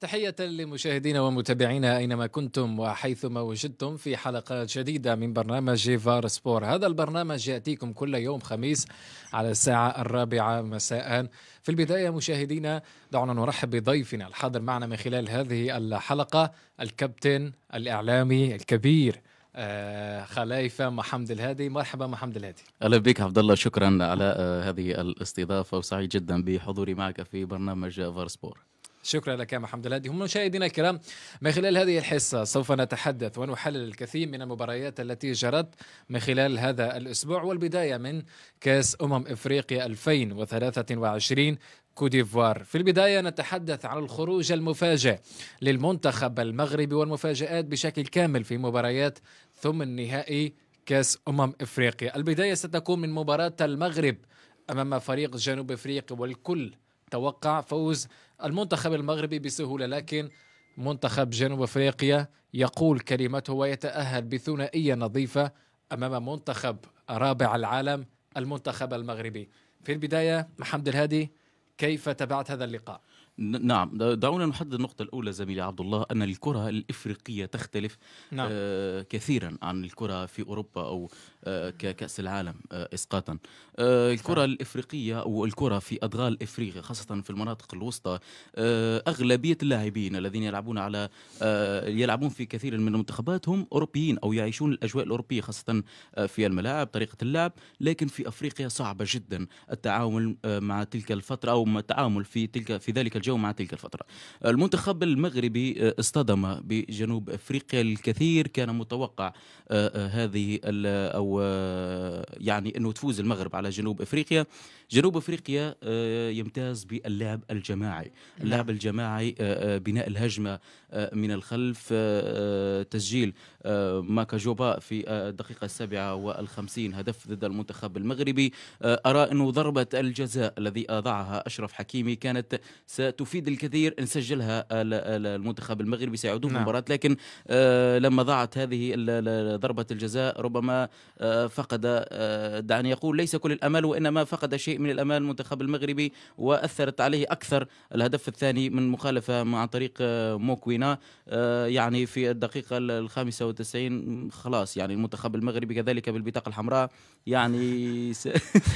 تحية لمشاهدينا ومتابعينا أينما كنتم وحيثما وجدتم في حلقة جديدة من برنامج فار سبور هذا البرنامج يأتيكم كل يوم خميس على الساعة الرابعة مساء في البداية مشاهدينا دعونا نرحب بضيفنا الحاضر معنا من خلال هذه الحلقة الكابتن الإعلامي الكبير آه، خلايفة محمد الهادي مرحبا محمد الهادي أهلا بك عبد الله شكرا على آه، هذه الاستضافة وسعيد جدا بحضوري معك في برنامج فار سبور شكرا لك يا محمد الهادي هم مشاهدينا الكرام من خلال هذه الحصة سوف نتحدث ونحلل الكثير من المباريات التي جرت من خلال هذا الأسبوع والبداية من كأس أمم إفريقيا 2023 كوديفوار في البداية نتحدث عن الخروج المفاجئ للمنتخب المغربي والمفاجآت بشكل كامل في مباريات ثم النهائي كأس أمم إفريقيا البداية ستكون من مباراة المغرب أمام فريق جنوب إفريقيا والكل توقع فوز المنتخب المغربي بسهولة لكن منتخب جنوب افريقيا يقول كلمته ويتاهل بثنائيه نظيفه امام منتخب رابع العالم المنتخب المغربي. في البدايه محمد الهادي كيف تابعت هذا اللقاء؟ نعم دعونا نحدد النقطة الأولى زميلي عبد الله أن الكرة الإفريقية تختلف نعم. آه كثيرا عن الكرة في أوروبا أو آه ككأس العالم آه إسقاطا آه الكرة نعم. الإفريقية أو الكرة في أدغال إفريقيا خاصة في المناطق الوسطى آه أغلبية اللاعبين الذين يلعبون على آه يلعبون في كثير من المنتخبات هم أوروبيين أو يعيشون الأجواء الأوروبية خاصة آه، في الملاعب طريقة اللعب لكن في أفريقيا صعبة جدا التعامل آه مع تلك الفترة أو التعامل في تلك في ذلك الجو الجو مع تلك الفترة المنتخب المغربي آه، اصطدم بجنوب أفريقيا الكثير كان متوقع آه، آه، هذه أو يعني أنه تفوز المغرب على جنوب أفريقيا جنوب أفريقيا يمتاز باللعب الجماعي نعم. اللعب الجماعي بناء الهجمة من الخلف تسجيل ماكا جوبا في الدقيقة السابعة والخمسين هدف ضد المنتخب المغربي أرى أنه ضربة الجزاء الذي أضعها أشرف حكيمي كانت تفيد الكثير نسجلها المنتخب المغربي سيعودون نعم. المباراة لكن آه، لما ضاعت هذه ضربة الجزاء ربما آه، فقد آه، دعني أقول ليس كل الأمل وإنما فقد شيء من الامال المنتخب المغربي وأثرت عليه أكثر الهدف الثاني من مخالفة عن طريق موكوينا يعني في الدقيقة ال 95 خلاص يعني المنتخب المغربي كذلك بالبطاقة الحمراء يعني س...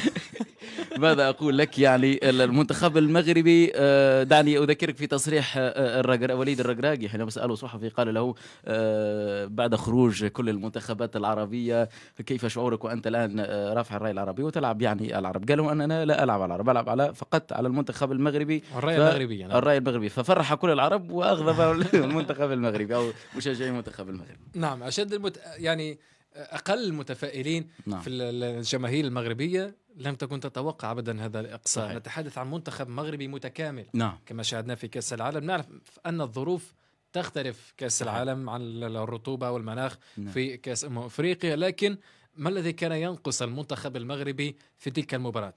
ماذا اقول لك يعني المنتخب المغربي آه، دعني اذكرك في تصريح آه، الرجر وليد الرجراجي حينما ساله صحفي قال له آه، بعد خروج كل المنتخبات العربيه كيف شعورك وانت الان رافع الراي العربي وتلعب يعني العرب قال له اننا لا العب على العرب العب على فقط على المنتخب المغربي الراي ف... المغربي يعني. الراي المغربي ففرح كل العرب واغضب المنتخب المغربي او مشجعي المنتخب المغربي نعم اشد المت... يعني اقل المتفائلين نعم. في الجماهير المغربيه لم تكن تتوقع ابدا هذا الاقصاء صحيح. نتحدث عن منتخب مغربي متكامل نعم. كما شاهدنا في كاس العالم نعرف ان الظروف تختلف كاس صحيح. العالم عن الرطوبه والمناخ نعم. في كاس افريقيا لكن ما الذي كان ينقص المنتخب المغربي في تلك المباراة؟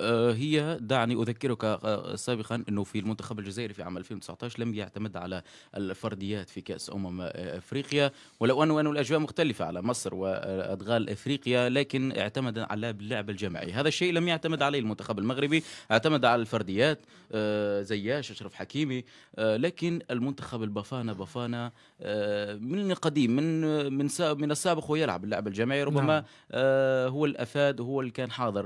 أه، هي دعني اذكرك أه، سابقا انه في المنتخب الجزائري في عام 2019 لم يعتمد على الفرديات في كاس امم افريقيا ولو انه انه الاجواء مختلفه على مصر وادغال افريقيا لكن اعتمد على اللعب الجماعي هذا الشيء لم يعتمد عليه المنتخب المغربي اعتمد على الفرديات أه، زياش اشرف حكيمي لكن المنتخب البافانا بافانا من القديم من من من السابق هو يلعب اللعب الجماعي ربما نعم. هو الافاد هو اللي كان حاضر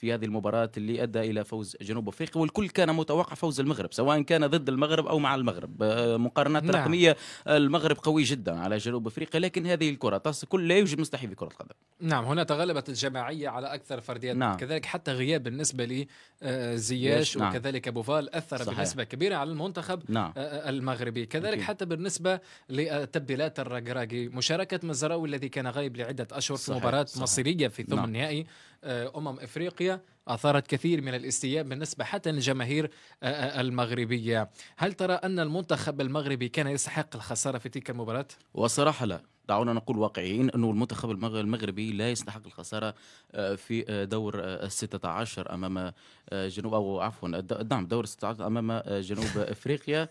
في هذه المباراة اللي أدى إلى فوز جنوب أفريقيا والكل كان متوقع فوز المغرب سواء كان ضد المغرب أو مع المغرب آه، مقارنات نعم. رقمية آه، المغرب قوي جدا على جنوب أفريقيا لكن هذه الكرة كل لا يوجد مستحيل في كرة القدم نعم هنا تغلبت الجماعية على أكثر فرديات نعم. كذلك حتى غياب بالنسبة لزياش آه، نعم. وكذلك بوفال أثر صحيح. بنسبة كبيرة على المنتخب نعم. المغربي كذلك حتى بالنسبة لتبديلات الرقراقي مشاركة مزراوي الذي كان غايب لعدة أشهر صحيح. في مباراة مصيرية في ثم نعم. نهائي أمم إفريقيا أثارت كثير من الاستياء بالنسبة حتى للجماهير آه، آه، المغربية هل ترى أن المنتخب المغربي كان يستحق الخسارة في تلك المباراة؟ وصراحة لا دعونا نقول واقعيين أنه المنتخب المغربي لا يستحق الخسارة آه، في دور الستة عشر أمام جنوب أو عفوا نعم دور الستة عشر أمام جنوب أفريقيا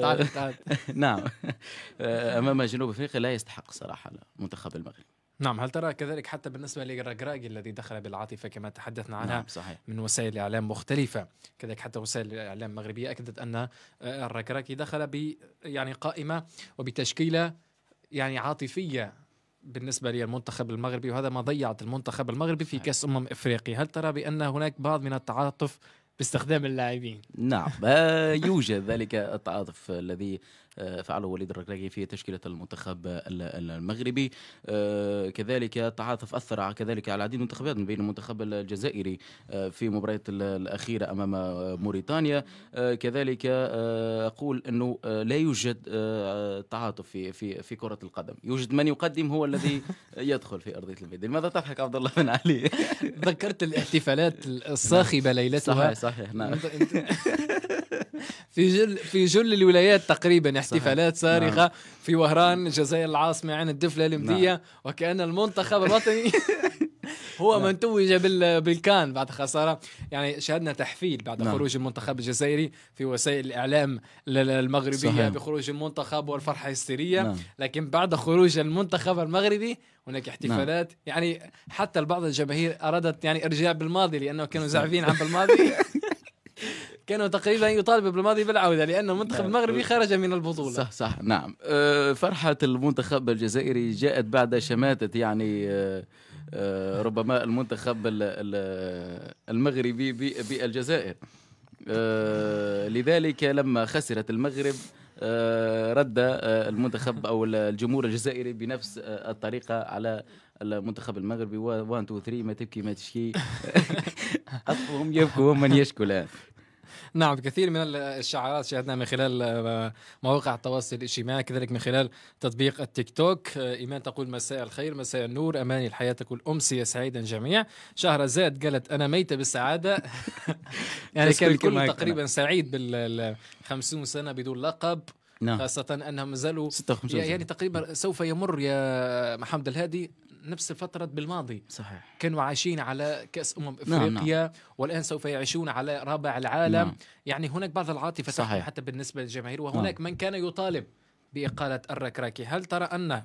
تعال تعال نعم امام جنوب افريقيا لا يستحق صراحه المنتخب المغربي نعم هل ترى كذلك حتى بالنسبة للركراكي الذي دخل بالعاطفة كما تحدثنا عنها نعم صحيح. من وسائل إعلام مختلفة كذلك حتى وسائل الإعلام المغربية أكدت أن آه، الركراكي دخل ب يعني قائمة وبتشكيلة يعني عاطفية بالنسبة للمنتخب المغربي وهذا ما ضيعت المنتخب المغربي في كأس أمم إفريقيا هل ترى بأن هناك بعض من التعاطف باستخدام اللاعبين نعم آه، يوجد ذلك التعاطف الذي آه، فعله وليد الركراكي في تشكيله المنتخب المغربي آه، كذلك التعاطف اثر كذلك على عديد من المنتخبات من بين المنتخب الجزائري آه، في مباراه الاخيره امام موريتانيا كذلك اقول انه لا يوجد تعاطف في في في كره القدم يوجد من يقدم هو الذي يدخل في ارضيه الميدان لماذا تضحك عبد الله بن علي ذكرت الاحتفالات الصاخبه ليلتها صحيح صحيح نعم في جل في جل الولايات تقريبا احتفالات صارخه نعم. في وهران الجزائر العاصمه عن يعني الدفله الامديه نعم. وكان المنتخب الوطني هو نعم. من توج بالكان بعد خساره يعني شهدنا تحفيل بعد نعم. خروج المنتخب الجزائري في وسائل الاعلام المغربيه صحيح. بخروج المنتخب والفرحه الهستيريه نعم. لكن بعد خروج المنتخب المغربي هناك نعم. احتفالات نعم. يعني حتى بعض الجماهير ارادت يعني ارجاع بالماضي لانه كانوا زعفين عن بالماضي كانوا تقريبا يطالب بالماضي بالعوده لان المنتخب نعم. المغربي خرج من البطوله صح صح نعم أه، فرحه المنتخب الجزائري جاءت بعد شماته يعني أه، أه، ربما المنتخب المغربي بالجزائر لذلك لما خسرت المغرب رد المنتخب او الجمهور الجزائري بنفس الطريقه على المنتخب المغربي 1 2 3 ما تبكي ما تشكي اطفهم يبكوا ومن يشكو الان نعم كثير من الشعارات شاهدناها من خلال آه، مواقع التواصل الاجتماعي كذلك من خلال تطبيق التيك توك آه، ايمان تقول مساء الخير مساء النور اماني الحياه تقول امسيه سعيدا جميع زاد قالت انا ميته بالسعاده يعني كان الكل تقريبا سعيد بال 50 سنه بدون لقب نعم. خاصة أنهم زالوا يعني تقريبا سوف يمر يا محمد الهادي نفس الفترة بالماضي صحيح كانوا عايشين على كأس أمم نعم، إفريقيا نعم. والآن سوف يعيشون على رابع العالم نعم. يعني هناك بعض العاطفة صحيح. حتى بالنسبة للجماهير وهناك نعم. من كان يطالب بإقالة الركراكي هل ترى أن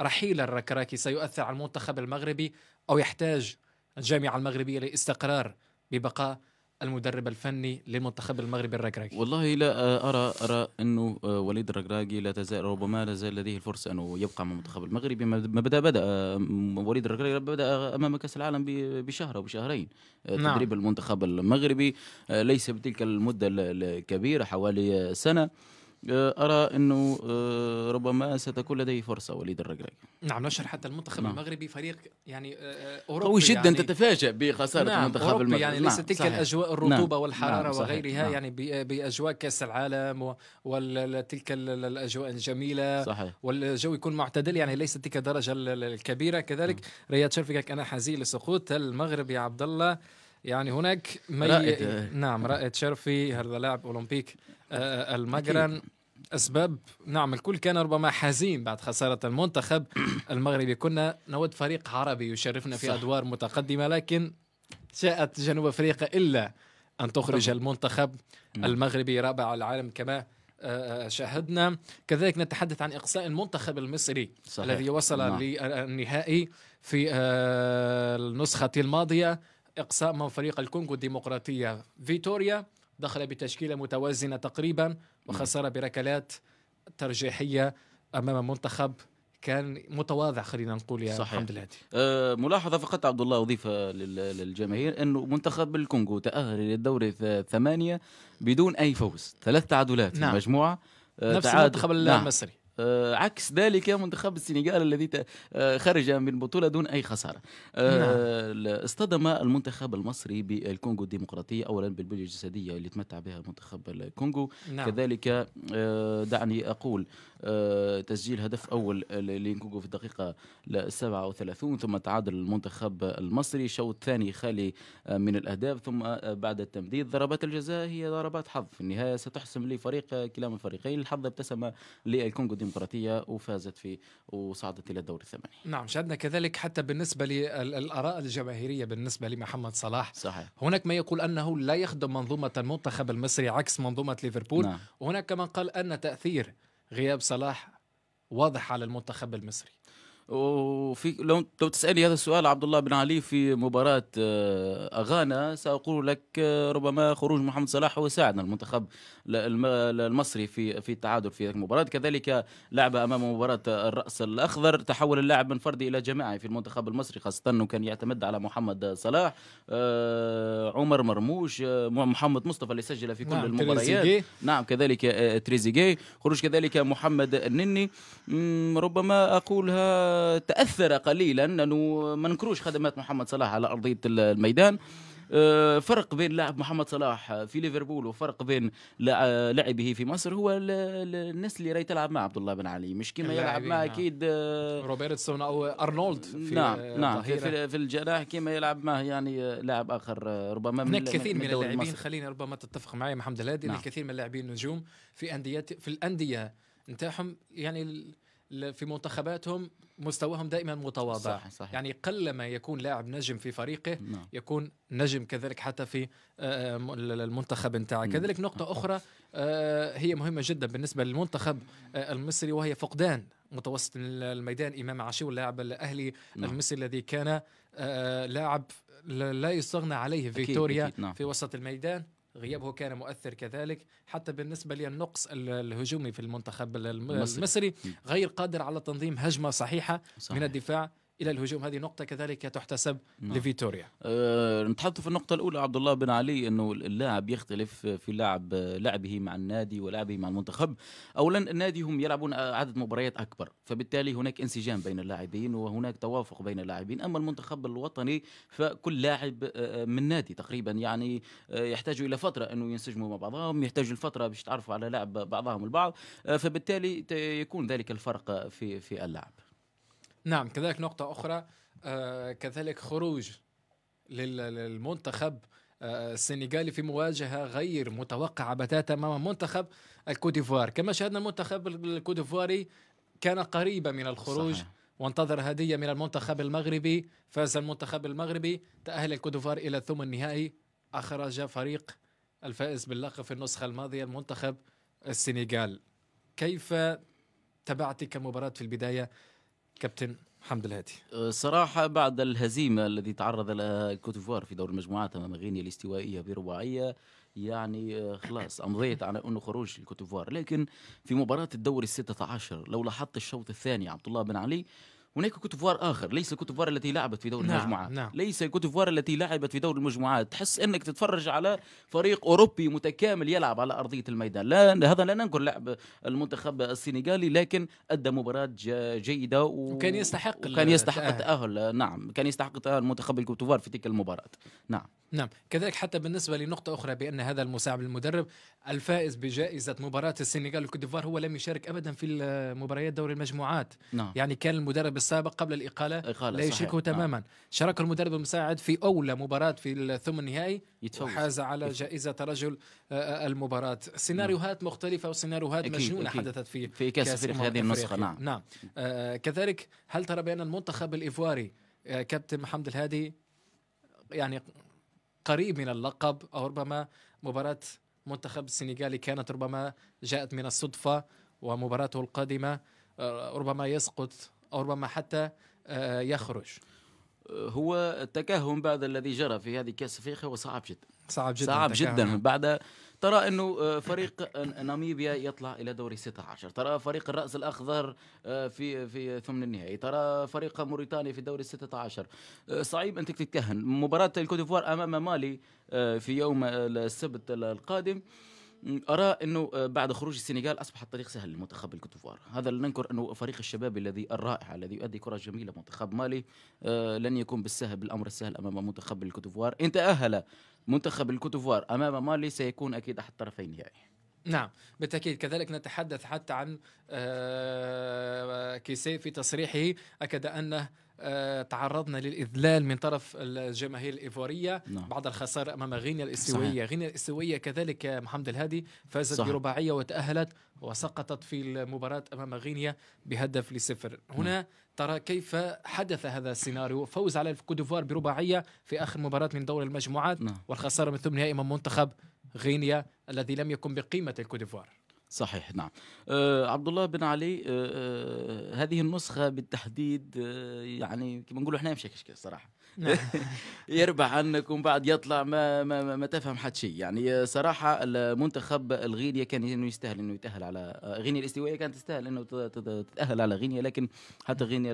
رحيل الركراكي سيؤثر على المنتخب المغربي أو يحتاج الجامعة المغربية لاستقرار ببقاء المدرب الفني للمنتخب المغربي الركراكي والله لا آه، ارى ارى انه آه، وليد الركراكي لا تزال ربما لا زال لديه الفرصه انه يبقى مع المنتخب المغربي ما بدا بدا آه، وليد الركراكي بدا امام كاس العالم بشهر او بشهرين نعم. تدريب المنتخب المغربي ليس بتلك المده الكبيره حوالي سنه آه، ارى انه آه، ربما ستكون لديه فرصه وليد الرجراج نعم نشر حتى المنتخب نعم. المغربي فريق يعني آه، اوروبي قوي جدا يعني تتفاجا بخساره نعم المنتخب المغربي يعني نعم، ليست نعم تلك الاجواء الرطوبه نعم والحراره نعم وغيرها نعم يعني باجواء كاس العالم وتلك الاجواء الجميله صحيح. والجو يكون معتدل يعني ليست تلك الدرجه الكبيره كذلك م. نعم. رياض شرفي انا حزين لسقوط المغرب يا عبد الله يعني هناك مي... رائد. نعم رائد شرفي هذا لاعب اولمبيك آه، المجرن اسباب نعم الكل كان ربما حزين بعد خساره المنتخب المغربي كنا نود فريق عربي يشرفنا في صح. ادوار متقدمه لكن شاءت جنوب افريقيا الا ان تخرج المنتخب نعم. المغربي رابع العالم كما آه، شاهدنا كذلك نتحدث عن اقصاء المنتخب المصري صحيح. الذي وصل نعم. للنهائي في آه، النسخه الماضيه اقصاء من فريق الكونغو الديمقراطيه فيتوريا دخل بتشكيلة متوازنة تقريبا وخسر بركلات ترجيحية أمام منتخب كان متواضع خلينا نقول يا صحيح. الحمد لله أه ملاحظه فقط عبد الله اضيفها للجماهير انه منتخب الكونغو تاهل للدوري الثمانيه بدون اي فوز ثلاث تعادلات نعم. مجموعه أه، نفس تعادل. المنتخب نعم. المصري آه، عكس ذلك منتخب السنغال الذي آه، خرج من بطولة دون أي خسارة آه، نعم. اصطدم المنتخب المصري بالكونغو الديمقراطية أولا بالبلية الجسدية اللي تمتع بها منتخب الكونغو نعم. كذلك دعني أقول تسجيل هدف أول للكونغو في الدقيقة 37 ثم تعادل المنتخب المصري شوط ثاني خالي من الأهداف ثم بعد التمديد ضربات الجزاء هي ضربات حظ في النهاية ستحسم لفريق كلاما الفريقين الحظ ابتسم للكونغو الديمقراطية الديمقراطيه وفازت في وصعدت الى الدور الثمانية نعم شاهدنا كذلك حتى بالنسبه للاراء الجماهيريه بالنسبه لمحمد صلاح صحيح. هناك ما يقول انه لا يخدم منظومه المنتخب المصري عكس منظومه ليفربول نعم. وهناك من قال ان تاثير غياب صلاح واضح على المنتخب المصري وفي لو لو تسالني هذا السؤال عبد الله بن علي في مباراه آه، اغانا ساقول لك آه، ربما خروج محمد صلاح هو ساعدنا المنتخب المصري في في التعادل في المباراه كذلك لعب امام مباراه الراس الاخضر تحول اللاعب من فردي الى جماعي في المنتخب المصري خاصه انه كان يعتمد على محمد صلاح آه، عمر مرموش محمد مصطفى اللي سجل في كل نعم المباريات نعم كذلك تريزيجيه خروج كذلك محمد النني ربما اقولها تاثر قليلا لانه ما نكروش خدمات محمد صلاح على ارضيه الميدان آه، فرق بين لاعب محمد صلاح في ليفربول وفرق بين لعبه آه، في مصر هو الناس اللي راهي تلعب مع عبد الله بن علي مش كما يلعب مع نعم. اكيد آه، روبرتسون او ارنولد في نعم نعم في, في الجناح كما يلعب مع يعني لاعب اخر ربما من هناك كثير من, من اللاعبين خليني ربما تتفق معي محمد الهادي نعم. الكثير من اللاعبين النجوم في انديه في الانديه نتاعهم يعني في منتخباتهم مستواهم دائما متواضع صح صحيح. يعني قلما يكون لاعب نجم في فريقه نعم. يكون نجم كذلك حتى في آه، المنتخب نتاعه نعم. كذلك نقطة نعم. أخرى آه، هي مهمة جدا بالنسبة للمنتخب آه، المصري وهي فقدان متوسط الميدان إمام عاشور اللاعب الأهلي نعم. المصري الذي كان لاعب لا يستغنى عليه فيكتوريا أكيد. أكيد. نعم. في وسط الميدان غيابه كان مؤثر كذلك حتى بالنسبة للنقص الهجومي في المنتخب المصري غير قادر على تنظيم هجمة صحيحة صحيح. من الدفاع الى الهجوم هذه نقطه كذلك تحتسب نعم. لفيتوريا أه نتحدث في النقطه الاولى عبد الله بن علي انه اللاعب يختلف في لعب لعبه مع النادي ولعبه مع المنتخب اولا النادي هم يلعبون عدد مباريات اكبر فبالتالي هناك انسجام بين اللاعبين وهناك توافق بين اللاعبين اما المنتخب الوطني فكل لاعب آه، من نادي تقريبا يعني آه، يحتاجوا الى فتره انه ينسجموا مع بعضهم يحتاجوا الفتره باش تعرفوا على لعب بعضهم البعض آه، فبالتالي يكون ذلك الفرق في في اللعب نعم كذلك نقطة أخرى آه كذلك خروج للمنتخب آه، السنغالي في مواجهه غير متوقعه بتاتا امام منتخب ديفوار كما شاهدنا المنتخب ديفواري كان قريبا من الخروج صحيح. وانتظر هديه من المنتخب المغربي فاز المنتخب المغربي تاهل ديفوار الى ثم النهائي اخرج فريق الفائز باللقب في النسخه الماضيه المنتخب السنغال كيف تبعتك مباراة في البداية كابتن حمد الهادي أه، صراحة بعد الهزيمة التي تعرض لها الكوتيفوار في دور المجموعات أمام غينيا الاستوائية برباعية يعني أه، خلاص امضيت على انه خروج الكوتيفوار لكن في مباراه الدوري الستة عشر لو لاحظت الشوط الثاني عبد الله بن علي هناك كوتيفوار اخر ليس كوتيفوار التي لعبت في دور نعم المجموعات نعم. ليس كوتيفوار التي لعبت في دور المجموعات تحس انك تتفرج على فريق اوروبي متكامل يلعب على ارضيه الميدان لا هذا لا ننكر لعب المنتخب السنغالي لكن ادى مباراه جيده و... وكان يستحق وكان يستحق التاهل نعم كان يستحق التاهل منتخب الكوتيفوار في تلك المباراه نعم نعم كذلك حتى بالنسبة لنقطة أخرى بأن هذا المساعد المدرب الفائز بجائزة مباراة السنغال والكوتيفوار هو لم يشارك أبدا في مباريات دوري المجموعات نعم. يعني كان المدرب السابق قبل الإقالة, إقالة لا يشاركه نعم. تماما نعم. شارك المدرب المساعد في أولى مباراة في الثمن النهائي يتفوز. وحاز على يتفوز. جائزة رجل آه، آه، المباراة سيناريوهات نعم. مختلفة وسيناريوهات مجنونة أكيد. حدثت في في كأس, كأس أفريقيا هذه النسخة نعم نعم آه كذلك هل ترى بأن المنتخب الإيفواري آه كابتن محمد الهادي يعني قريب من اللقب او ربما مباراه منتخب السنغالي كانت ربما جاءت من الصدفه ومباراته القادمه آه، ربما يسقط او ربما حتى آه، يخرج هو التكهن بعد الذي جرى في هذه كاس افريقيا هو صعب جدا صعب جدا صعب جدا بعد ترى انه آه، فريق ناميبيا يطلع الى دوري 16 ترى فريق الراس الاخضر آه، في في ثمن النهائي ترى فريق موريتانيا في دوري 16 آه، صعيب انك تتكهن مباراه الكوت ديفوار امام مالي في يوم السبت القادم ارى انه آه، بعد خروج السنغال اصبح الطريق سهل لمنتخب الكوتوفوار هذا لا ننكر انه فريق الشباب الذي الرائع الذي يؤدي كره جميله منتخب مالي آه، لن يكون بالسهل بالامر السهل امام منتخب الكوتوفوار ان تاهل منتخب الكوتوفوار امام مالي سيكون اكيد احد الطرفين نهائي يعني. نعم بالتأكيد كذلك نتحدث حتى عن آه، كيسي في تصريحه أكد أنه آه، تعرضنا للاذلال من طرف الجماهير الايفواريه نعم. بعد الخساره امام غينيا الاستوائيه صحيح. غينيا الاستوائيه كذلك محمد الهادي فازت صحيح. برباعيه وتاهلت وسقطت في المباراه امام غينيا بهدف لصفر نعم. هنا نعم. ترى كيف حدث هذا السيناريو فوز على الكوديفوار برباعيه في اخر مباراه من دور المجموعات نعم. والخساره من ثم نهائي من منتخب غينيا الذي لم يكن بقيمه الكوديفوار صحيح نعم آه عبد الله بن علي آه, آه، هذه النسخة بالتحديد آه يعني كما نقولوا احنا مشكشكة صراحة نعم. يربح عنك ومن بعد يطلع ما ما, ما تفهم حد شيء يعني صراحة المنتخب الغينيا كان انه يستاهل انه يتأهل على غينيا الاستوائية كانت تستاهل انه تتأهل على غينيا لكن حتى غينيا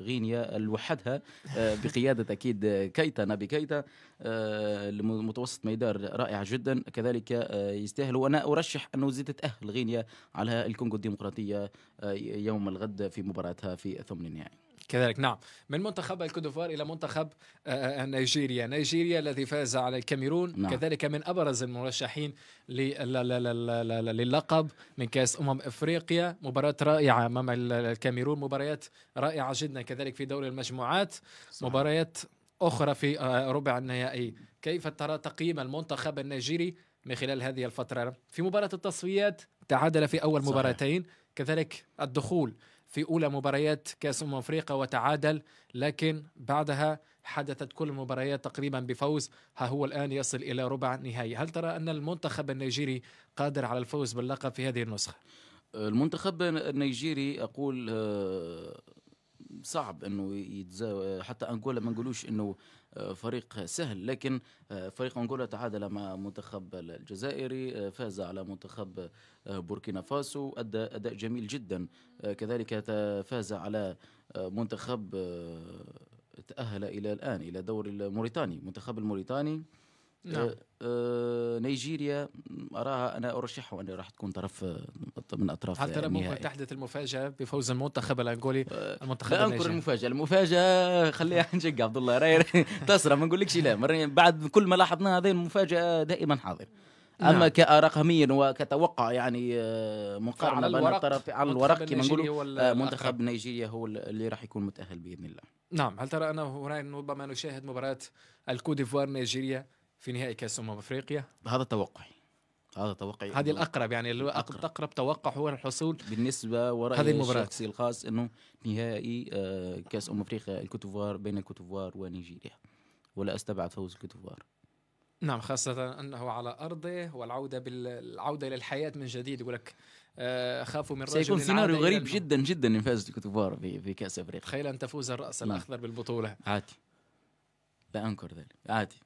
غينيا لوحدها آه، بقيادة اكيد كيتا نبي كيتا آه، المتوسط ميدار رائع جدا كذلك يستاهل وانا ارشح انه تزيد تأهل غينيا على الكونغو الديمقراطية آه، يوم الغد في مباراتها في ثمن النهائي كذلك نعم من منتخب الكودوفار الى منتخب آه، آه، نيجيريا نيجيريا الذي فاز على الكاميرون نعم. كذلك من ابرز المرشحين للقب من كاس امم افريقيا مباراه رائعه امام الكاميرون مباريات رائعه جدا كذلك في دور المجموعات صحيح. مباريات اخرى في ربع النهائي كيف ترى تقييم المنتخب النيجيري من خلال هذه الفترة في مباراة التصفيات تعادل في أول صحيح. مباراتين كذلك الدخول في أولى مباريات كأس أمم أفريقيا وتعادل لكن بعدها حدثت كل المباريات تقريبا بفوز ها هو الآن يصل إلى ربع نهائي هل ترى أن المنتخب النيجيري قادر على الفوز باللقب في هذه النسخة؟ المنتخب النيجيري أقول آه، صعب انه يتزا... حتى أنقول ما نقولوش انه فريق سهل لكن آه، فريق أنغولا تعادل مع منتخب الجزائري آه، فاز على منتخب آه، بوركينا فاسو أدى أداء جميل جدا كذلك فاز على منتخب تأهل إلى الآن إلى دور الموريتاني منتخب الموريتاني نعم. آه، آه، نيجيريا اراها انا ارشحه انه راح تكون طرف من اطراف حتى يعني ممكن تحدث المفاجاه بفوز المنتخب الانغولي آه، المنتخب لا انكر المفاجاه المفاجاه خليها نشجع عبد الله راي تصرى ما نقولكش لا بعد كل ما لاحظنا هذه المفاجاه دائما حاضر نعم. اما نعم. كرقميا وكتوقع يعني مقارنه بين الطرف على الورق كما نقول منتخب نيجيريا هو اللي راح يكون متاهل باذن الله نعم هل ترى انه هنا ربما نشاهد مباراه الكوت ديفوار نيجيريا في نهائي كاس امم افريقيا هذا توقعي هذا توقعي هذه الاقرب يعني الأقرب. اقرب توقع هو الحصول بالنسبه وراء هذه المباراه الشخصي الخاص انه نهائي آه، كاس امم افريقيا الكوتوفوار بين الكوتوفوار ونيجيريا ولا استبعد فوز الكوتوفوار نعم خاصة أنه على أرضه والعودة بالعودة إلى الحياة من جديد يقول لك آه، خافوا من رجل سيكون سيناريو غريب جدا جدا إن فاز الكوتوفوار في, في كأس أفريقيا تخيل أن تفوز الرأس نعم. الأخضر بالبطولة عادي لا أنكر ذلك عادي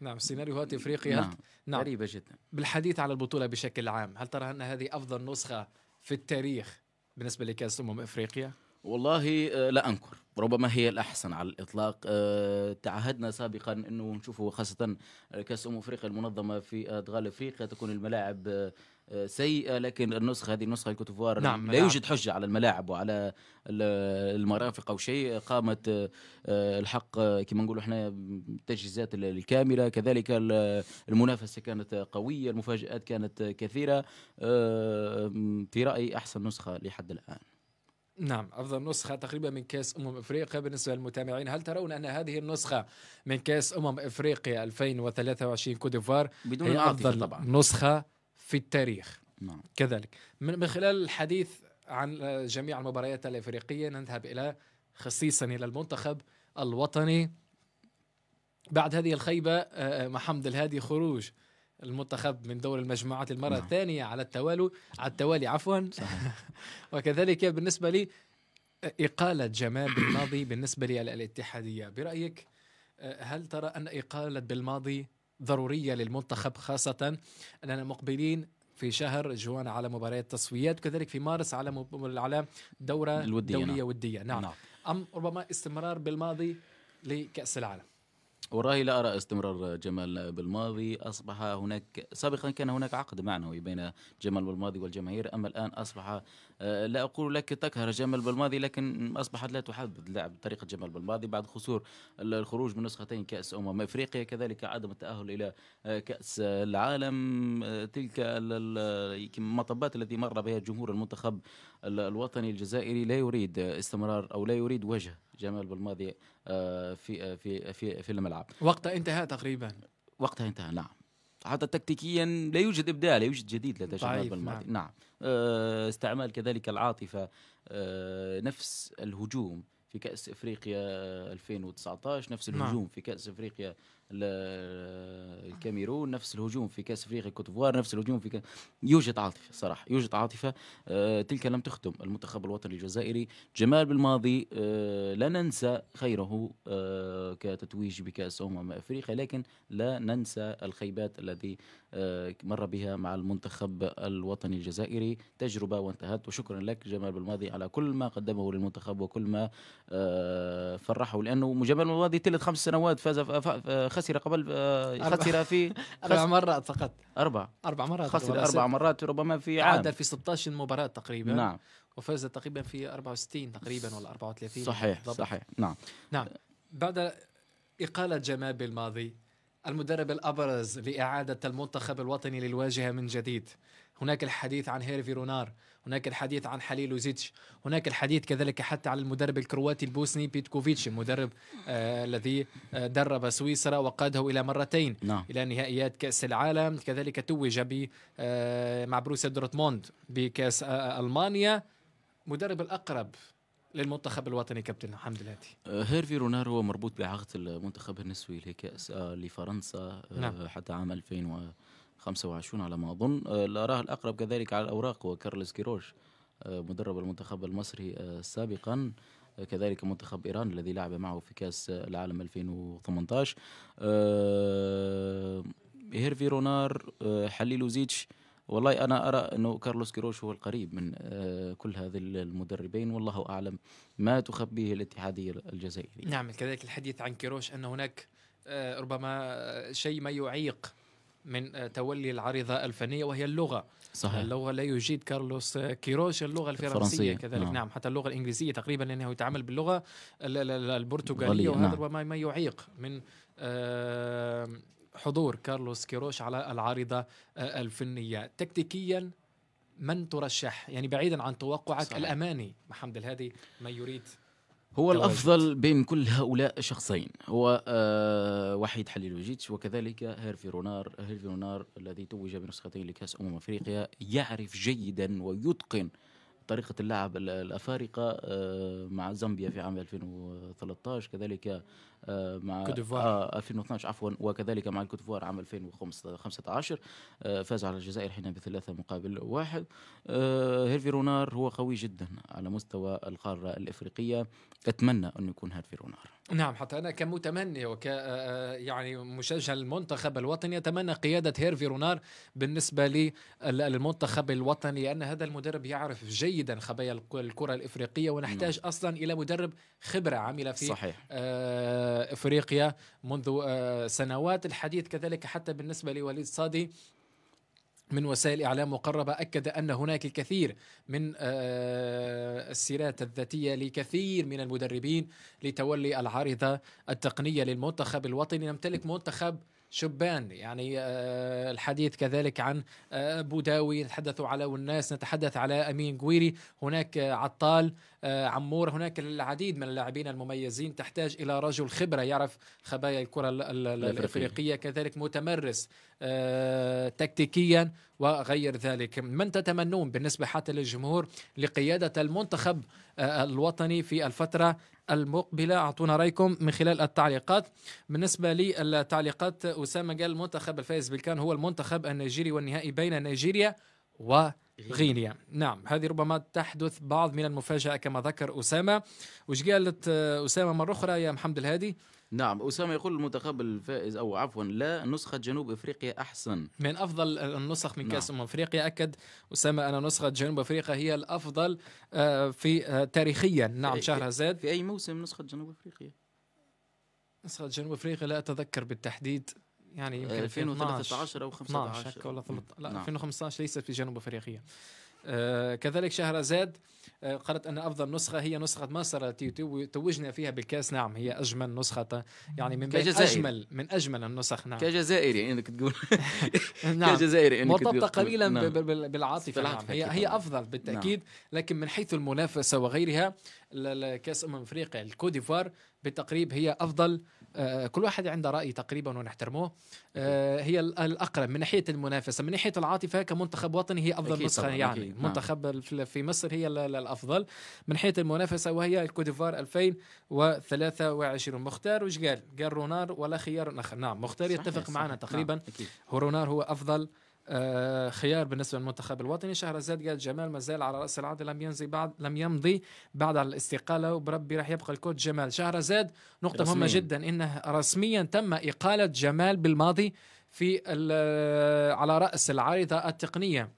نعم سيناريوهات افريقيا نعم. نعم غريبه جدا بالحديث على البطوله بشكل عام هل ترى ان هذه افضل نسخه في التاريخ بالنسبه لكاس امم افريقيا والله آه، لا انكر ربما هي الاحسن على الاطلاق آه، تعهدنا سابقا انه نشوفه خاصه آه، كاس امم افريقيا المنظمه في ادغال افريقيا تكون الملاعب سيئه لكن النسخه هذه النسخه الكوتيفوار نعم لا نعم. يوجد حجه على الملاعب وعلى المرافق او شيء قامت آه، الحق آه، كما نقولوا احنا التجهيزات الكامله كذلك المنافسه كانت قويه المفاجات كانت كثيره آه، في رايي احسن نسخه لحد الان نعم افضل نسخه تقريبا من كاس امم افريقيا بالنسبه للمتابعين هل ترون ان هذه النسخه من كاس امم افريقيا 2023 كوت ديفوار بدون هي افضل طبعا نسخه في التاريخ نعم. كذلك من خلال الحديث عن آه، جميع المباريات الافريقيه نذهب الى خصيصا الى المنتخب الوطني بعد هذه الخيبه آه، آه، محمد الهادي خروج المنتخب من دور المجموعات المره نعم. الثانيه على التوالي على التوالي عفوا وكذلك بالنسبه لي اقاله جمال بالماضي بالنسبه للاتحاديه برايك هل ترى ان اقاله بالماضي ضروريه للمنتخب خاصه اننا مقبلين في شهر جوان على مباريات تصفيات كذلك في مارس على مب... على دوره الودية دوليه نعم. وديه نعم. نعم ام ربما استمرار بالماضي لكاس العالم والله لا ارى استمرار جمال بالماضي اصبح هناك سابقا كان هناك عقد معنوي بين جمال بالماضي والجماهير اما الان اصبح آه، لا أقول لك تكهر جمال بالماضي لكن أصبحت لا تحدد اللعب بطريقة جمال بالماضي بعد خسور الخروج من نسختين كأس أمم أفريقيا كذلك عدم التأهل إلى آه، كأس العالم آه، تلك المطبات التي مر بها جمهور المنتخب الوطني الجزائري لا يريد استمرار أو لا يريد وجه جمال بالماضي في في في في الملعب وقتها انتهى تقريبا وقتها انتهى نعم حتى تكتيكيا لا يوجد ابداع لا يوجد جديد لدى جمال بالماضي نعم, نعم. آه، استعمال كذلك العاطفة آه، نفس الهجوم في كأس إفريقيا 2019 نفس نعم. الهجوم في كأس إفريقيا الكاميرون نفس الهجوم في كاس افريقيا كوت ديفوار نفس الهجوم في كاس يوجد عاطفه صراحه يوجد عاطفه آه تلك لم تختم المنتخب الوطني الجزائري جمال بالماضي آه لا ننسى خيره آه كتتويج بكاس امم افريقيا لكن لا ننسى الخيبات الذي آه، مر بها مع المنتخب الوطني الجزائري تجربه وانتهت وشكرا لك جمال بالماضي على كل ما قدمه للمنتخب وكل ما آه، فرحه لانه جمال بالماضي ثلاث خمس سنوات فاز خسر قبل آه، خسر في اربع مرات فقط اربع اربع مرات خسر اربع مرات ربما في عام تعادل في 16 مباراه تقريبا نعم وفاز تقريبا في 64 تقريبا ولا 34 صحيح بالضبط. صحيح نعم نعم بعد اقاله جمال بالماضي المدرب الابرز لاعاده المنتخب الوطني للواجهه من جديد هناك الحديث عن هيرفي رونار هناك الحديث عن حليل وزيتش هناك الحديث كذلك حتى عن المدرب الكرواتي البوسني بيتكوفيتش المدرب آه الذي آه، درب سويسرا وقاده إلى مرتين نعم. إلى نهائيات كأس العالم كذلك توج ب آه مع بروسيا دورتموند بكأس آه, آه، ألمانيا مدرب الأقرب للمنتخب الوطني كابتن حمد الهادي آه، هيرفي رونار هو مربوط بعقد المنتخب النسوي لكأس لفرنسا نعم. حتى عام 2000 و 25 على ما أظن آه، الأراه الأقرب كذلك على الأوراق هو كارلس كيروش آه، مدرب المنتخب المصري آه، سابقا كذلك منتخب إيران الذي لعب معه في كأس العالم 2018 هيرفي رونار حليلو زيتش والله انا ارى انه كارلوس كيروش هو القريب من كل هذه المدربين والله اعلم ما تخبيه الاتحاديه الجزائريه. نعم كذلك الحديث عن كيروش ان هناك ربما شيء ما يعيق من آه، تولي العارضة الفنية وهي اللغة صحيح. اللغة لا يجيد كارلوس كيروش اللغة الفرنسية, الفرنسية. كذلك نعم. نعم حتى اللغة الإنجليزية تقريبا لأنه يتعامل باللغة البرتغالية وهذا نعم. ما يعيق من حضور كارلوس كيروش على العارضة آه، الفنية تكتيكيا من ترشح يعني بعيدا عن توقعك صحيح. الأماني محمد الهادي ما يريد هو تواجد. الافضل بين كل هؤلاء شخصين هو آه وحيد حليلوجيتش وكذلك هيرفي رونار هيرفي رونار الذي توج بنسختين لكاس امم افريقيا يعرف جيدا ويتقن طريقة اللعب الأفارقة آه، مع زامبيا في عام 2013 كذلك آه، مع آه 2012 عفوا وكذلك مع الكوتيفوار عام 2015 آه فاز على الجزائر حين بثلاثه مقابل واحد آه هيرفي رونار هو قوي جدا على مستوى القاره الافريقيه اتمنى انه يكون هيرفي رونار نعم حتى انا كمتمني وك آه، آه، يعني مشجع المنتخب الوطني اتمنى قياده هيرفي رونار بالنسبه للمنتخب الوطني لان هذا المدرب يعرف جيدا خبايا الكره الافريقيه ونحتاج نعم. اصلا الى مدرب خبره عمل في صحيح. آه افريقيا منذ آه، سنوات الحديث كذلك حتى بالنسبه لوليد صادي من وسائل اعلام مقربه اكد ان هناك الكثير من آه، السيرات الذاتيه لكثير من المدربين لتولي العارضه التقنيه للمنتخب الوطني نمتلك منتخب شبان يعني آه، الحديث كذلك عن آه، بوداوي نتحدث على والناس نتحدث على أمين جويري هناك عطال آه، عمور هناك العديد من اللاعبين المميزين تحتاج إلى رجل خبرة يعرف خبايا الكرة الإفريقية كذلك متمرس تكتيكيا وغير ذلك من تتمنون بالنسبة حتى للجمهور لقيادة المنتخب الوطني في الفترة المقبله اعطونا رايكم من خلال التعليقات بالنسبه للتعليقات اسامه قال المنتخب الفائز بالكان هو المنتخب النيجيري والنهائي بين نيجيريا و غينيا نعم هذه ربما تحدث بعض من المفاجأة كما ذكر أسامة وش قالت أسامة مرة أخرى يا محمد الهادي نعم أسامة يقول المنتخب الفائز أو عفوا لا نسخة جنوب إفريقيا أحسن من أفضل النسخ من كأس نعم. أمم إفريقيا أكد أسامة أن نسخة جنوب إفريقيا هي الأفضل آه، في آه، تاريخيا نعم شهر زاد في أي موسم نسخة جنوب إفريقيا؟ نسخة جنوب إفريقيا لا أتذكر بالتحديد يعني يمكن 2013 آه، او 15 ولا 13 لا 2015 نعم. ليست في جنوب افريقيا آه، كذلك شهرزاد آه، قالت أن أفضل نسخة هي نسخة مصر التي توجنا فيها بالكاس نعم هي أجمل نسخة يعني من بين أجمل من أجمل النسخ نعم كجزائري يعني أنك تقول نعم كجزائري يعني أنك مرتبطة قليلا نعم. نعم. بالعاطفة نعم. هي هي أفضل بالتأكيد نعم. لكن من حيث المنافسة وغيرها كأس أمم أفريقيا الكوديفوار بالتقريب هي أفضل آه، كل واحد عنده راي تقريبا ونحترموه آه، هي الاقرب من ناحيه المنافسه من ناحيه العاطفه كمنتخب وطني هي افضل نسخه يعني أكيد. نعم. في مصر هي الافضل من ناحيه المنافسه وهي الكوديفار 2023 مختار وش قال؟ قال رونار ولا خيار اخر نعم مختار يتفق معنا تقريبا نعم. رونار هو افضل آه، خيار بالنسبة للمنتخب الوطني شهرزاد قال جمال ما زال على رأس العادة لم ينزي بعد لم يمضي بعد على الاستقالة وبربي راح يبقى الكوت جمال شهرزاد نقطة رسمين. مهمة جدا إنه رسميا تم إقالة جمال بالماضي في آه، على رأس العارضة التقنية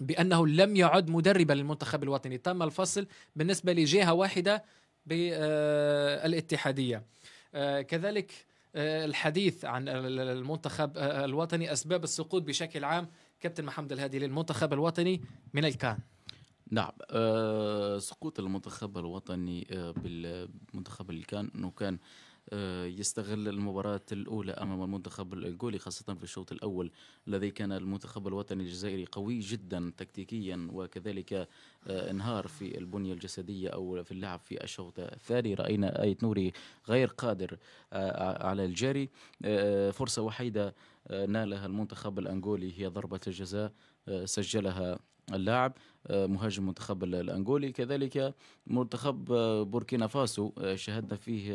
بأنه لم يعد مدربا للمنتخب الوطني تم الفصل بالنسبة لجهة واحدة بالاتحادية آه، كذلك آه، الحديث عن المنتخب آه، آه، الوطني أسباب السقوط بشكل عام كابتن محمد الهادي للمنتخب الوطني من الكان نعم سقوط المنتخب الوطني بالمنتخب اللي كان انه كان آه، يستغل المباراة الأولى أمام المنتخب الجولي خاصة في الشوط الأول الذي كان المنتخب الوطني الجزائري قوي جدا تكتيكيا وكذلك آه، انهار في البنية الجسدية أو في اللعب في الشوط الثاني رأينا آية نوري غير قادر آه، على الجري فرصة وحيدة نالها المنتخب الأنغولي هي ضربة الجزاء سجلها اللاعب آه، مهاجم منتخب الانغولي كذلك منتخب آه، بوركينا فاسو آه، شاهدنا فيه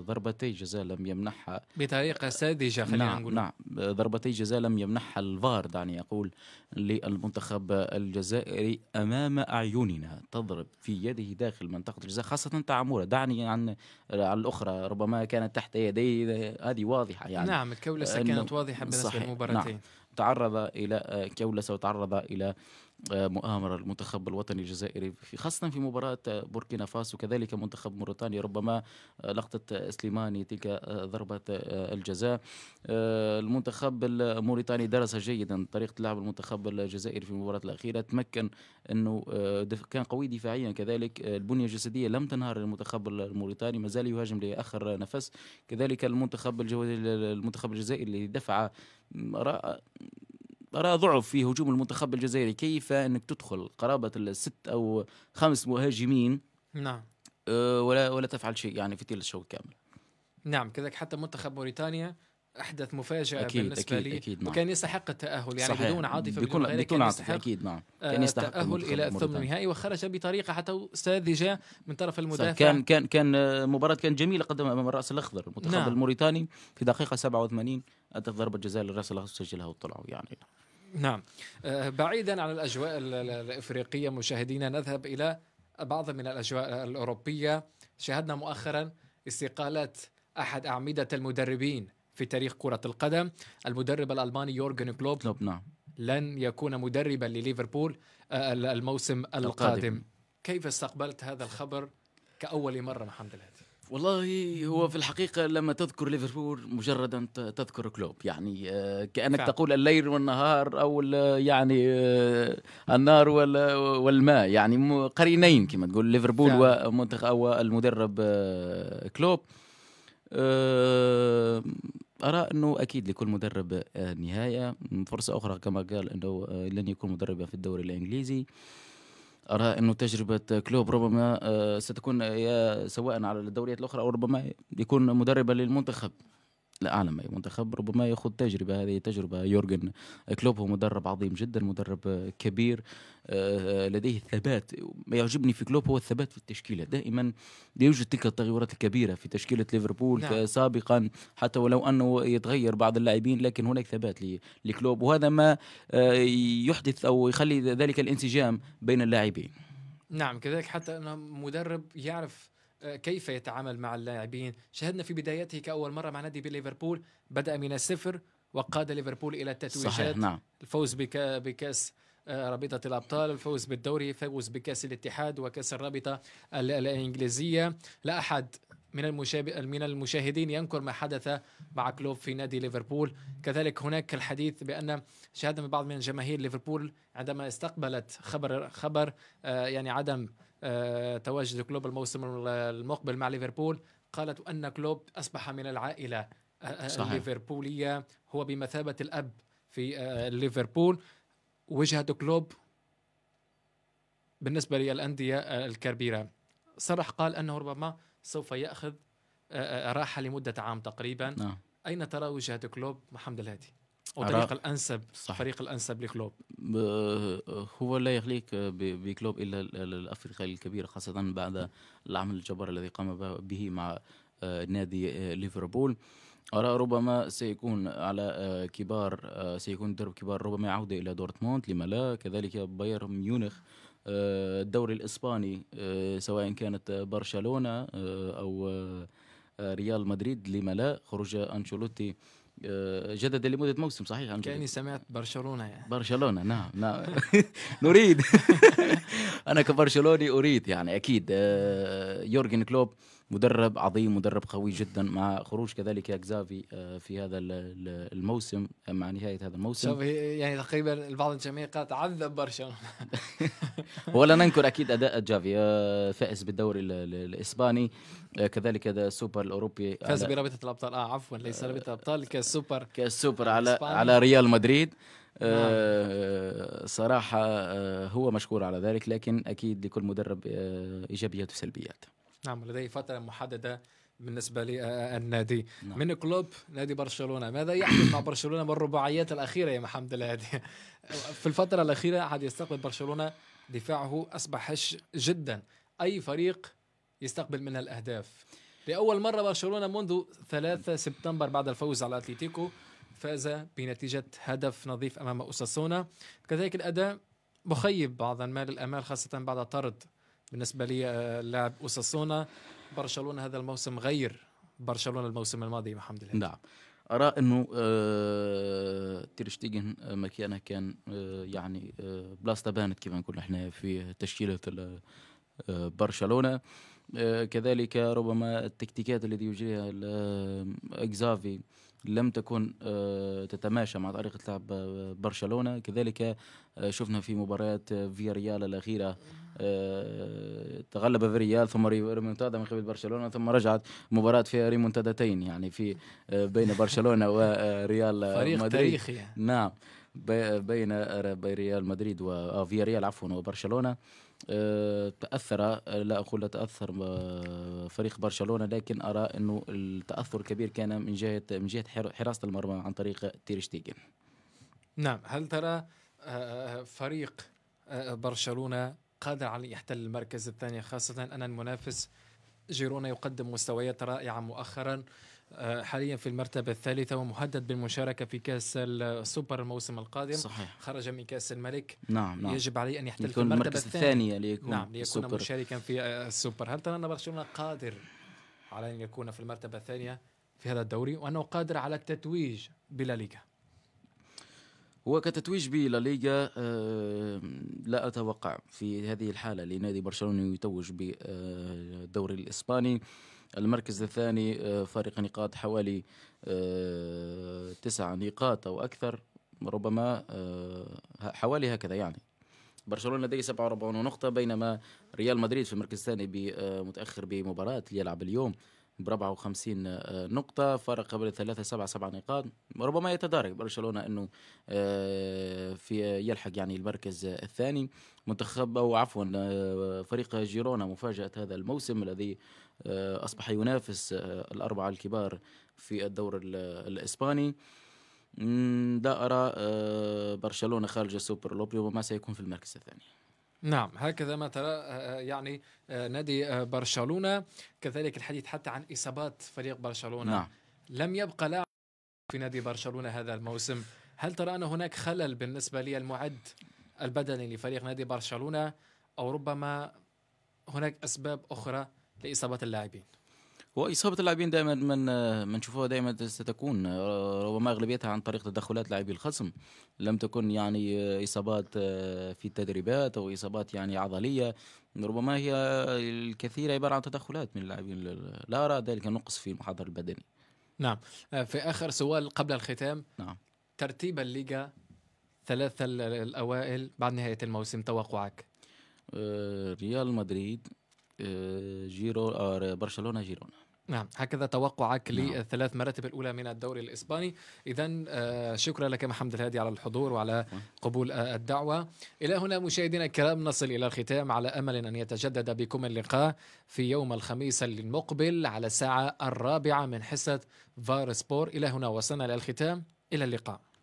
ضربتي جزاء لم يمنحها بطريقه ساذجه خلينا نعم نقول نعم ضربتي جزاء لم يمنحها الفار دعني اقول للمنتخب الجزائري امام اعيننا تضرب في يده داخل منطقه الجزاء خاصه تعموره دعني عن عن الاخرى ربما كانت تحت يدي هذه واضحه يعني نعم الكولسه كانت واضحه بالنسبه للمباراتين نعم تعرض الى كولسه وتعرض الى مؤامرة المنتخب الوطني الجزائري خاصة في مباراة بوركينا فاسو وكذلك منتخب موريتانيا ربما آه، لقطة آه، سليماني تلك آه، ضربة الجزاء المنتخب الموريتاني درس جيدا طريقة لعب المنتخب الجزائري في المباراة الأخيرة تمكن أنه كان قوي دفاعيا كذلك البنية الجسدية لم تنهار المنتخب الموريتاني ما زال يهاجم لآخر نفس كذلك المنتخب المنتخب الجزائري اللي دفع أرى ضعف في هجوم المنتخب الجزائري كيف أنك تدخل قرابة الست أو خمس مهاجمين نعم أه، ولا ولا تفعل شيء يعني في تيل الشوط كامل نعم كذلك حتى منتخب موريتانيا احدث مفاجاه أكيد بالنسبه أكيد لي أكيد نعم. وكان يستحق التاهل يعني صحيح. بدون عاطفه بكل من بكل كان يستحق اكيد نعم آه، كان يستحق التاهل الى الثمن النهائي وخرج بطريقه حتى ساذجه من طرف المدافع صح. كان كان كان آه، مباراه كانت جميله قدم امام الراس الاخضر المنتخب نعم. الموريتاني في دقيقه 87 ادى ضربه جزاء للراس الاخضر سجلها وطلعوا يعني نعم آه، بعيدا عن الاجواء الافريقيه مشاهدينا نذهب الى بعض من الاجواء الاوروبيه شاهدنا مؤخرا استقاله احد اعمده المدربين في تاريخ كرة القدم المدرب الألماني يورجن كلوب, كلوب نعم. لن يكون مدربا لليفربول آه، الموسم القادم, القادم. كيف استقبلت هذا الخبر كأول مرة محمد الهادي والله هو في الحقيقة لما تذكر ليفربول مجرد أن تذكر كلوب يعني آه، كأنك فعلا. تقول الليل والنهار أو يعني آه، النار والماء يعني قرينين كما تقول ليفربول ومنتخب والمدرب كلوب أرى أنه أكيد لكل مدرب آه، نهاية فرصة أخرى كما قال أنه آه، لن يكون مدربا في الدوري الإنجليزي أرى أنه تجربة كلوب ربما آه، ستكون سواء على الدوريات الأخرى أو ربما يكون مدربا للمنتخب لا اعلم اي منتخب ربما ياخذ تجربه هذه تجربه يورجن كلوب هو مدرب عظيم جدا مدرب كبير آه، لديه الثبات ما يعجبني في كلوب هو الثبات في التشكيله دائما يوجد تلك التغيرات الكبيره في تشكيله ليفربول نعم. سابقا حتى ولو انه يتغير بعض اللاعبين لكن هناك ثبات لكلوب وهذا ما آه، يحدث او يخلي ذلك الانسجام بين اللاعبين نعم كذلك حتى انه مدرب يعرف كيف يتعامل مع اللاعبين شاهدنا في بدايته كأول مرة مع نادي بليفربول بدأ من الصفر وقاد ليفربول إلى التتويجات نعم. الفوز بك بكأس آه، رابطة الأبطال الفوز بالدوري فوز بكأس الاتحاد وكأس الرابطة الإنجليزية لا أحد من من المشاهدين ينكر ما حدث مع كلوب في نادي ليفربول كذلك هناك الحديث بان شاهدنا بعض من جماهير ليفربول عندما استقبلت خبر خبر آه، يعني عدم آه، تواجد كلوب الموسم المقبل مع ليفربول قالت أن كلوب أصبح من العائلة آه، آه، صحيح. الليفربولية هو بمثابة الأب في ليفربول وجهة كلوب بالنسبة للأندية الكبيرة صرح قال أنه ربما سوف يأخذ راحة لمدة عام تقريبا نعم. أين ترى وجهة كلوب محمد الهادي؟ او الطريق الانسب الفريق الانسب لكلوب هو لا يخليك بكلوب الا الافرقه الكبيره خاصه بعد العمل الجبار الذي قام به مع آه، نادي آه، ليفربول أرى ربما سيكون على آه، كبار سيكون درب كبار ربما يعود إلى دورتموند لما لا كذلك بايرن ميونخ الدوري الإسباني سواء كانت برشلونة أو ريال مدريد لما لا خروج أنشيلوتي آه، جدد لمده موسم صحيح كاني سمعت برشلونه يعني. برشلونه نعم نعم نريد انا كبرشلوني اريد يعني اكيد آه، يورجن كلوب مدرب عظيم مدرب قوي جدا مع خروج كذلك اكزافي آه، في هذا الموسم آه، مع نهايه هذا الموسم شوف يعني تقريبا البعض الجميع قال تعذب برشلونه ولا ننكر اكيد اداء جافي آه، فائز بالدوري الاسباني كذلك هذا السوبر الاوروبي فاز برابطه الابطال اه عفوا ليس رابطه الابطال كالسوبر كالسوبر على على ريال مدريد آه نعم. صراحة هو مشكور على ذلك لكن أكيد لكل مدرب إيجابيات وسلبيات نعم لديه فترة محددة بالنسبة للنادي نعم. من كلوب نادي برشلونة ماذا يحدث مع برشلونة بالرباعيات الأخيرة يا محمد الهادي في الفترة الأخيرة أحد يستقبل برشلونة دفاعه أصبح هش جدا أي فريق يستقبل منها الأهداف لأول مرة برشلونة منذ 3 سبتمبر بعد الفوز على أتليتيكو فاز بنتيجة هدف نظيف أمام أوساسونا كذلك الأداء مخيب بعضا ما للأمال خاصة بعد طرد بالنسبه لي آه، لاعب اوساسونا برشلونه هذا الموسم غير برشلونه الموسم الماضي محمد لله نعم ارى انه آه تيرشتيجن آه، مكانه كان آه يعني آه بلاصته بانت كما نقول احنا في تشكيله آه، برشلونه كذلك ربما التكتيكات التي يجريها اكزافي لم تكن آه، تتماشى مع طريقة لعب آه، برشلونة كذلك آه، شفنا في مباريات فيا ريال الأخيرة تغلب ريال ثم ريمونتادا من قبل برشلونه ثم رجعت مباراه في ريمونتادتين يعني في بين برشلونه وريال فريق مدريد تاريخي يعني. نعم بين ريال مدريد ريال عفوا وبرشلونه آه، تاثر آه، لا اقول تاثر آه، فريق برشلونه لكن ارى انه التاثر الكبير كان من جهه من جهه حراسه المرمى عن طريق تيرشتيجن نعم هل ترى فريق برشلونه قادر على يحتل المركز الثاني خاصه ان المنافس جيرونا يقدم مستويات رائعه مؤخرا آه، حاليا في المرتبة الثالثة ومهدد بالمشاركة في كأس السوبر الموسم القادم صحيح. خرج من كأس الملك نعم نعم يجب عليه أن يحتل في المرتبة الثانية ليكون نعم ليكون السوبر. مشاركا في آه، السوبر هل ترى أن برشلونة قادر على أن يكون في المرتبة الثانية في هذا الدوري وأنه قادر على التتويج بلا ليغا هو كتتويج بلا ليغا أه لا أتوقع في هذه الحالة لنادي برشلونة يتوج بالدوري الإسباني المركز الثاني آه، فارق نقاط حوالي آه، تسع نقاط أو أكثر ربما آه، حوالي هكذا يعني برشلونه لديه 47 نقطه بينما ريال مدريد في المركز الثاني متاخر بمباراه يلعب اليوم ب 54 نقطة فارق قبل ثلاثة سبعة سبعة نقاط ربما يتدارك برشلونة أنه في يلحق يعني المركز الثاني منتخب أو عفوا فريق جيرونا مفاجأة هذا الموسم الذي آه، أصبح ينافس آه، الأربعة الكبار في الدور الإسباني لا أرى آه، برشلونة خارج السوبر لوبي وما سيكون في المركز الثاني نعم هكذا ما ترى يعني نادي برشلونة كذلك الحديث حتى عن إصابات فريق برشلونة نعم. لم يبقى لاعب في نادي برشلونة هذا الموسم هل ترى أن هناك خلل بالنسبة للمعد البدني لفريق نادي برشلونة أو ربما هناك أسباب أخرى لاصابات اللاعبين وإصابة اللاعبين دائما من منشوفوها دائما ستكون ربما أغلبيتها عن طريق تدخلات لاعبي الخصم لم تكن يعني إصابات آه، في التدريبات أو إصابات يعني عضلية ربما هي الكثير عبارة عن تدخلات من اللاعبين لا أرى ذلك نقص في المحضر البدني نعم آه، في آخر سؤال قبل الختام نعم ترتيب الليغا ثلاثة الأوائل بعد نهاية الموسم توقعك آه، ريال مدريد آه، جيرو آه، برشلونه جيرونا نعم هكذا توقعك نعم. للثلاث مراتب الأولى من الدوري الإسباني إذا آه، شكرا لك محمد الهادي على الحضور وعلى قبول الدعوة إلى هنا مشاهدينا الكرام نصل إلى الختام على أمل أن يتجدد بكم اللقاء في يوم الخميس المقبل على الساعة الرابعة من حصة فار سبور إلى هنا وصلنا إلى الختام إلى اللقاء